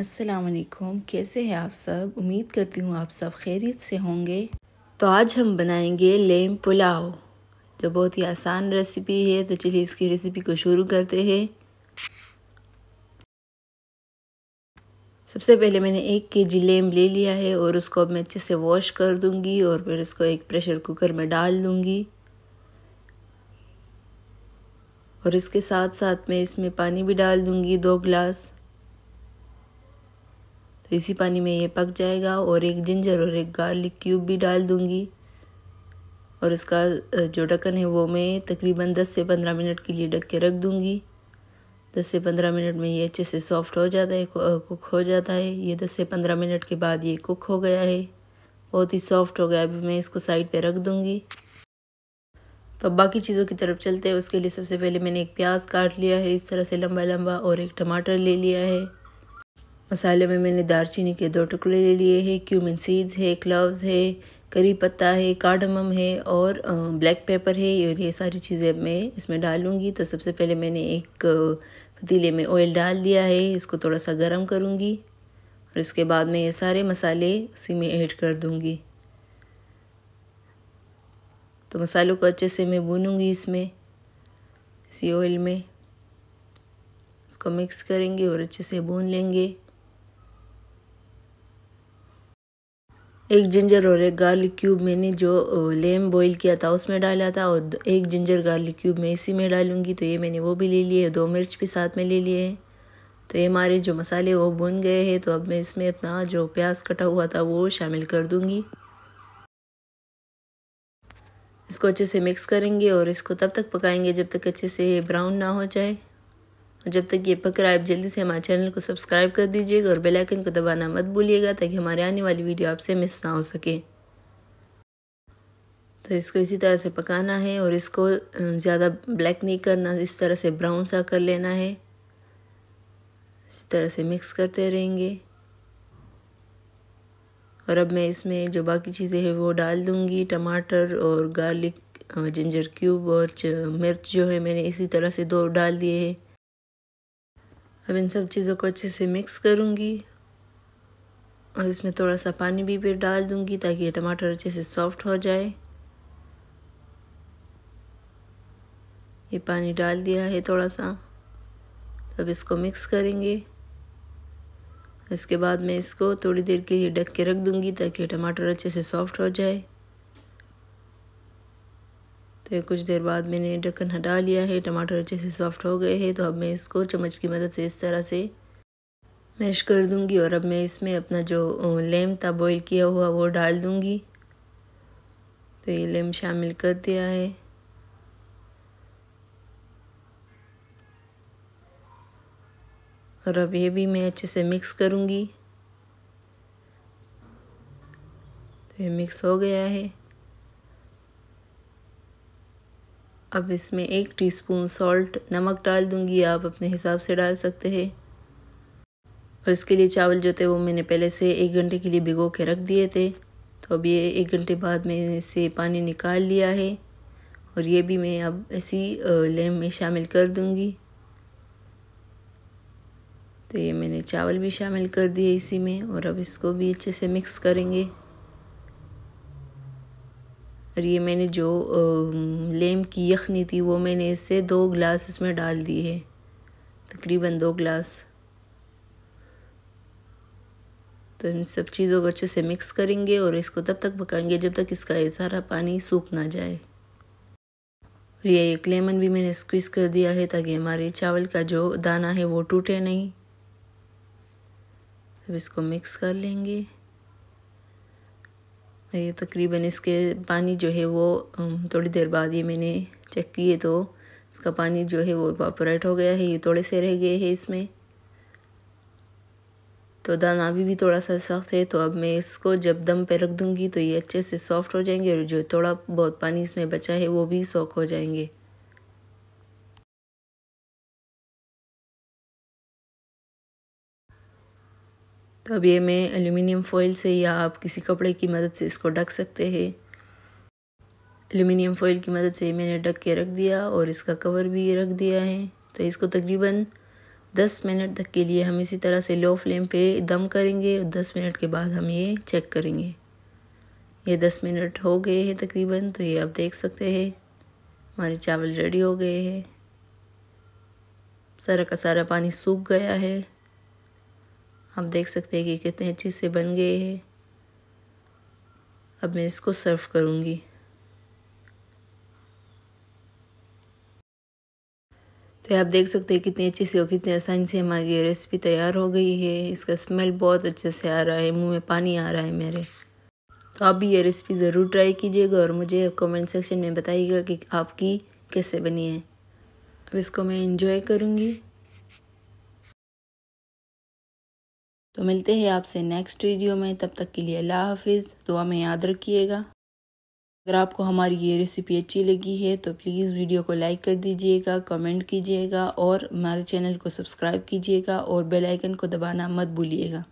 अस्सलाम वालेकुम कैसे हैं आप सब उम्मीद करती हूँ आप सब खैरियत से होंगे तो आज हम बनाएंगे लेम पुलाव जो बहुत ही आसान रेसिपी है तो चलिए इसकी रेसिपी को शुरू करते हैं सबसे पहले मैंने एक के जी लेम ले लिया है और उसको अब मैं अच्छे से वॉश कर दूंगी और फिर इसको एक प्रेशर कुकर में डाल दूंगी और इसके साथ साथ मैं इसमें पानी भी डाल दूंगी दो गिलास तो इसी पानी में ये पक जाएगा और एक जिंजर और एक गार्लिक क्यूब भी डाल दूँगी और उसका जो ढक्कन है वो मैं तकरीबन 10 से 15 मिनट के लिए ढक के रख दूँगी 10 से 15 मिनट में ये अच्छे से सॉफ्ट हो जाता है कुक हो जाता है ये 10 से 15 मिनट के बाद ये कुक हो गया है बहुत ही सॉफ्ट हो गया अभी मैं इसको साइड पे रख दूँगी तो अब बाकी चीज़ों की तरफ चलते हैं उसके लिए सबसे पहले मैंने एक प्याज काट लिया है इस तरह से लंबा लंबा और एक टमाटर ले लिया है मसाले में मैंने दारचीनी के दो टुकड़े ले लिए हैं क्यूमिन सीड्स है क्लव्स है करी पत्ता है कार्डमम है और ब्लैक पेपर है और ये सारी चीज़ें मैं इसमें डालूँगी तो सबसे पहले मैंने एक पतीले में ऑयल डाल दिया है इसको थोड़ा सा गर्म करूँगी और इसके बाद मैं ये सारे मसाले उसी में ऐड कर दूँगी तो मसालों को अच्छे से मैं भूनूँगी इसमें इसी ऑयल में इसको मिक्स करेंगे और अच्छे से भून लेंगे एक जिंजर और एक गार्लिक क्यूब मैंने जो लेम बॉईल किया था उसमें डाला था और एक जिंजर गार्लिक क्यूब मैं इसी में डालूंगी तो ये मैंने वो भी ले लिए दो मिर्च भी साथ में ले लिए तो ये हमारे जो मसाले वो भुन गए हैं तो अब मैं इसमें अपना जो प्याज कटा हुआ था वो शामिल कर दूँगी इसको अच्छे से मिक्स करेंगे और इसको तब तक पकाएंगे जब तक अच्छे से ब्राउन ना हो जाए जब तक ये पक रहा है आप जल्दी से हमारे चैनल को सब्सक्राइब कर दीजिएगा और बेलाइकन को दबाना मत भूलिएगा ताकि हमारे आने वाली वीडियो आपसे मिस ना हो सके तो इसको इसी तरह से पकाना है और इसको ज़्यादा ब्लैक नहीं करना इस तरह से ब्राउन सा कर लेना है इसी तरह से मिक्स करते रहेंगे और अब मैं इसमें जो बाकी चीज़ें हैं वो डाल दूँगी टमाटर और गार्लिक जिंजर क्यूब और मिर्च जो है मैंने इसी तरह से दो डाल दिए हैं अब इन सब चीज़ों को अच्छे से मिक्स करूँगी और इसमें थोड़ा सा पानी भी फिर डाल दूँगी ताकि ये टमाटर अच्छे से सॉफ्ट हो जाए ये पानी डाल दिया है थोड़ा सा अब इसको मिक्स करेंगे इसके बाद मैं इसको थोड़ी देर के लिए ढक के रख दूँगी ताकि टमाटर अच्छे से सॉफ्ट हो जाए तो कुछ देर बाद मैंने ढक्कन हटा लिया है टमाटर अच्छे से सॉफ्ट हो गए हैं तो अब मैं इसको चम्मच की मदद से इस तरह से मैश कर दूंगी और अब मैं इसमें अपना जो लेम था बॉईल किया हुआ वो डाल दूंगी तो ये लेम शामिल कर दिया है और अब ये भी मैं अच्छे से मिक्स करूँगी तो ये मिक्स हो गया है अब इसमें एक टीस्पून सॉल्ट नमक डाल दूंगी आप अपने हिसाब से डाल सकते हैं और इसके लिए चावल जो थे वो मैंने पहले से एक घंटे के लिए भिगो के रख दिए थे तो अब ये एक घंटे बाद मैंने इसे पानी निकाल लिया है और ये भी मैं अब इसी लेम में शामिल कर दूंगी तो ये मैंने चावल भी शामिल कर दिए इसी में और अब इसको भी अच्छे से मिक्स करेंगे और ये मैंने जो लेम की यखनी थी वो मैंने इससे दो ग्लास इसमें डाल दिए तकरीबन दो ग्लास तो इन सब चीज़ों को अच्छे से मिक्स करेंगे और इसको तब तक पकाएंगे जब तक इसका ये सारा पानी सूख ना जाए और ये एक लेमन भी मैंने स्क्वीज़ कर दिया है ताकि हमारे चावल का जो दाना है वो टूटे नहीं तब इसको मिक्स कर लेंगे ये तकरीबन इसके पानी जो है वो थोड़ी देर बाद ये मैंने चेक किए तो इसका पानी जो है वो वापोरेट हो गया है ये थोड़े से रह गए हैं इसमें तो दाना अभी भी थोड़ा सा सख्त है तो अब मैं इसको जब दम पे रख दूँगी तो ये अच्छे से सॉफ्ट हो जाएंगे और जो थोड़ा बहुत पानी इसमें बचा है वो भी सोख हो जाएंगे तो अब ये मैं एल्यूमिनियम फॉइल से या आप किसी कपड़े की मदद से इसको ढक सकते हैं एल्यूमिनियम फॉइल की मदद से मैंने ढक के रख दिया और इसका कवर भी रख दिया है तो इसको तकरीबन दस मिनट तक के लिए हम इसी तरह से लो फ्लेम पे दम करेंगे और दस मिनट के बाद हम ये चेक करेंगे ये दस मिनट हो गए हैं तकरीबन तो ये आप देख सकते हैं हमारे चावल रेडी हो गए हैं सारा का सारा पानी सूख गया है आप देख सकते हैं कि कितने अच्छे से बन गए हैं अब मैं इसको सर्व करूँगी तो आप देख सकते हैं कितनी अच्छी से और कितने आसानी से हमारी ये रेसिपी तैयार हो गई है इसका स्मेल बहुत अच्छे से आ रहा है मुंह में पानी आ रहा है मेरे तो आप भी ये रेसिपी ज़रूर ट्राई कीजिएगा और मुझे कमेंट सेक्शन में बताइएगा कि आपकी कैसे बनी है अब इसको मैं इन्जॉय करूँगी तो मिलते हैं आपसे नेक्स्ट वीडियो में तब तक के लिए अल्लाह हाफिज़ दुआ में याद रखिएगा अगर आपको हमारी ये रेसिपी अच्छी लगी है तो प्लीज़ वीडियो को लाइक कर दीजिएगा कमेंट कीजिएगा और हमारे चैनल को सब्सक्राइब कीजिएगा और बेल आइकन को दबाना मत भूलिएगा